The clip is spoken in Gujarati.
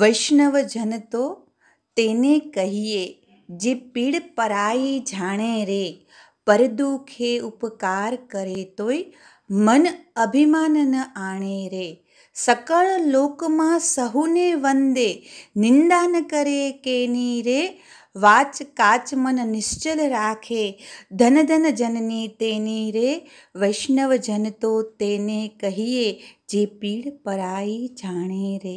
વૈષ્ણવજન તો તેને કહીએ જે પીડ પરાઈ જાણે રે પરદુખે ઉપકાર કરે તોય મન અભિમાન ન આણે રે સકળ લોકમાં સહુને વંદે નિંદા ન કરે કેની રે વાચ કાચ મન નિશ્ચલ રાખે ધન ધન જનની તેની રે વૈષ્ણવજન તો તેને કહીએ જે પીડ પરાઈ જાણે રે